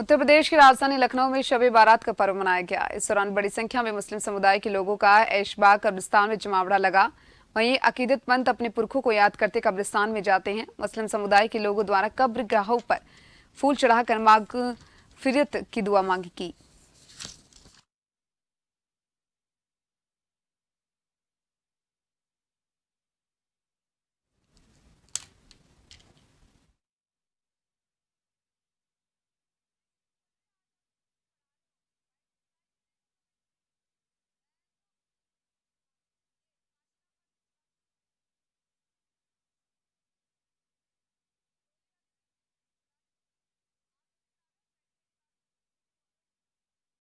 उत्तर प्रदेश की राजधानी लखनऊ में शब बारात का पर्व मनाया गया इस दौरान बड़ी संख्या में मुस्लिम समुदाय के लोगों का ऐशबाग कब्रिस्तान में जमावड़ा लगा वहीं अकीदतमंद अपने पुरखों को याद करते कब्रिस्तान में जाते हैं मुस्लिम समुदाय के लोगों द्वारा कब्र ग्राहों पर फूल चढ़ाकर माग फिरत की दुआ मांगी की